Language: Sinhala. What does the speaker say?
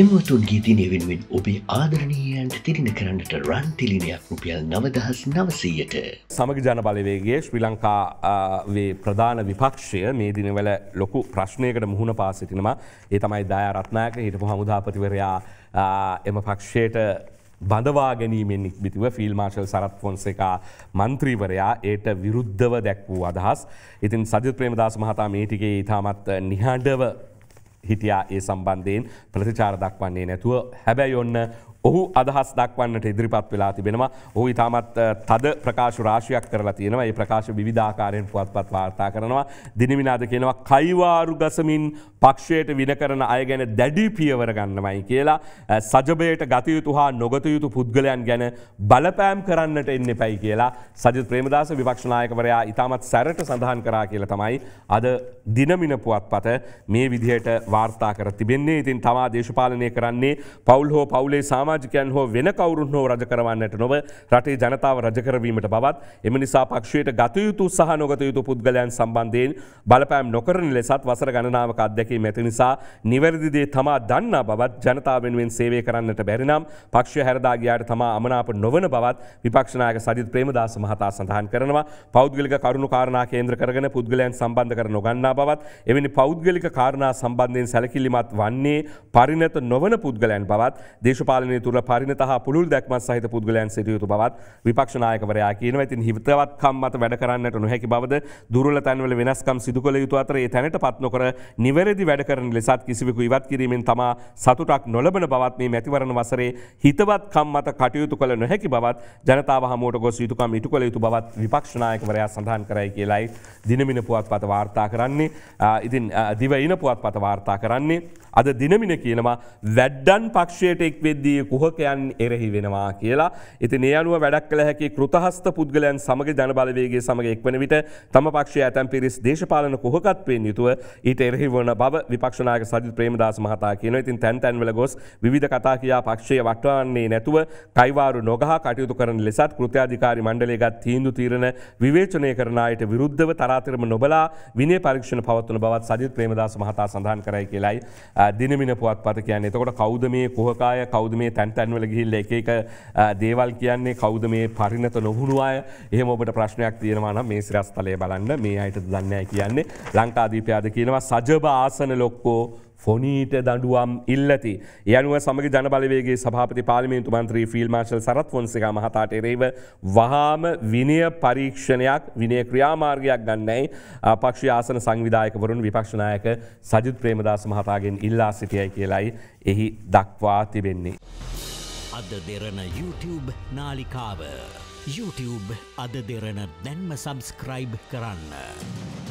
එමතුන්ගේ දිනය වෙනුවෙන් ඔබේ ආදරණීයන්ට තිරින කරන්නට රන් තිලිනයක් රුපියල් නවදහස් නවසීයට. සමග ජන බලවේගේ ශ්‍රී ලංකාවේ ප්‍රධාන විපක්ෂය මේ දිනවල ලොකු ප්‍රශ්නයකට මුහුණ පාසිටිනවා ඒ තමයි දය රත්නායක හිටපු හමුදාපතිවරයා එම පක්ෂයට බඳවා ගැනීමෙන් ඉක්බිතිව ෆිල් මාර්ශල් සරත් ෆොන්සේකා මන්ත්‍රීවරයා ඒට විරුද්ධව දැක් වූ අදහස්. ඉතින් සජත් ප්‍රේමදාස මහතා මේටිකේ ඉතාමත් නිහඬව හිටියා ඒ සම්බන්ධයෙන් ප්‍රතිචාර දක්වන්නේ නැතුව හැබැයි ඔන්න ඔහු අදහස් දක්වන්නට ඉදිරිපත් වෙලා තිබෙනවා ඔහු ඉතාමත් තද ප්‍රකාශ රාශයක් කරලා තියෙනවා ඒ ප්‍රකාශ විධාකාරයෙන් පුවත්පත් වාර්තා කරනවා දිනවිනාද කියනවා කයිවාරු ගසමින් පක්ෂයට වින කරන අය ගැන දැඩි පියවර ගන්නමයි කියලා සජබයට ගතයුතු හා නොගතයුතු පුද්ගලයන් ගැන බලපෑම් කරන්නට එන්න පැයි කියලා සජත් ප්‍රේමදාස විපක්ෂනායකවරයා ඉතාමත් සැරට සඳහන් කරා කියලා තමයි අද දිනමින පුවත්පත මේ විදිහයට වාර්තා කර තිබෙන්නේ ඉතින් තමා දේශපාලනය කරන්නේ පවුල් හෝ පවුලේ සාම සාමාජිකයන් හෝ වෙන කවරුන් හෝ රජ කරවන්නට නොව රටේ ජනතාව රජකරවීමට බවත් එම නිසා පක්ෂයට ගතයුතු සහ නොගතයුතු පුද්ගලයන් සම්බන්ධයෙන් බලපෑම් නොකරන ලෙසත් වසර ගණනාවක අත්දැකීම ඇති නිසා නිවැරදිදේ තමා දන්න බවත් ජනතාවෙන්ුවෙන් සේවය කරන්නට බැරිනම් පක්ෂ හැරදාගයාට තමා අමනාප නොවන බවත් විපක්ෂනායක සජිත් ප්‍රේමදාස මහතා සඳහන් කරනවා පෞද්ගලික කරුණු කාරණා කේන්ද්‍ර කරගෙන පුද්ගලයන් සම්බන්ධ කර නොගන්නා බවත් එවැනි පෞද්ගලික කාරණා සම්බන්ධයෙන් සැලකිලිමත් වන්නේ පරිණත නොවන පුද්ගලයන් බවත් දේශපාලනය තුළ පරිනතහ පුළුල් දැක්මත් සහිත පුද්ගලයන් සිටියයුතු බවත් විපක්ෂනායකවරයා කියන ඇතින් හිතවත් කම්මත වැඩ කරන්නට නොහැකි බවද දුරල තැන්වල වෙනස්කම් සිදු කළ යුතු අතරේ තැනට පත්නොකර නිවැරදි වැඩ කරන ලෙසත් කිසිවෙකු ඉවත් කිරීමෙන් තමා සතුටක් නොලබන බවත් මේ මැතිවරණ වසරේ හිතවත් කම්මත කටයුතු කළ නොහැකි බවත් ජනතාව හමුවට ගොස් යුතුකම් ඉටු කළ යුතු බවත් විපක්ෂනායකවරයා සඳහන් කරයි කියලයි දිනමින පුවත් පත වාර්තා කරන්නේ ඉතින් දිවයින පුවත් පත වාර්තා කරන්නේ අද දිනමින කියනවා වැඩ්ඩන් පක්ෂයට එක් වෙද්දියකු කුහකයන් එරෙහි වෙනවා කියලා. ඉති ඒ අනුව වැඩක් කළ හැකි කෘතහස්ත පුද්ගලයන් සමග ජනබලවේගේ සමඟ එක්වන විට තම පක්ෂ ඇතැම් පිරිස් දේශපාලන කොහකත්වයෙන් යුතුව ඊට එරෙහි වන බව විපක්ෂනාක සජි ප්‍රේමදාස මහතා කියන ඉතින් තැන් තැන්වල ගොස් විධ කතා කියා පක්ෂය වටවන්නේ නැතුව කයිවාරු නොගහ කටයුතු කරන ලෙසත් කෘත්‍යාධිකාරි මණ්ඩලේගත් තීන්දු තීරණ විවේචනය කරනයට විරුද්ධව තරාතරම නොබලා විනය පරීක්ෂණ පවත්වන බවත් සජිත් ප්‍රේමදාස මහතා සඳහන් කරයි කියලයි දිනමින පුවත් පත කියන්නේ එතකොට කෞද මේ කොහකාය කෞද මේ තැ තැන්තැන්වල ගිහිල්ල එක දේවල් කියන්නේ කෞද මේ පරිනත නොහුණු අය එහෙම ඔබට ප්‍රශ්නයක් තියෙනවාන මේ සිරස්තලය බලන්න මේ අයට දන්නෑ කියන්නේ ලංකාදීපයාද කියනවා සජභ ආසන ලොක්කෝ ෆොනීට දඩුවම් ඉල්ලති. යනුව සමග ජනබලවේගේ සභාපති පාලිමේන්තු මන්ත්‍රී ෆිල් මාශල් සරත් වොන්සක මහතාට එරේව වහාම විනය පරීක්ෂණයක් විනය ක්‍රියාමාර්ගයක් ගන්නයි පක්ෂ ආසන සංවිධායකවරුන් විපක්ෂනායක සජුත් ප්‍රේමදාස මහතාගෙන් ඉල්ලා සිටියයි කියලයි එහි දක්වා තිබෙන්නේ. අද දෙරන YouTube නාලිකාව. YouTube අද දෙරන දැන්ම සබස්ක්‍රයිබ් කරන්න.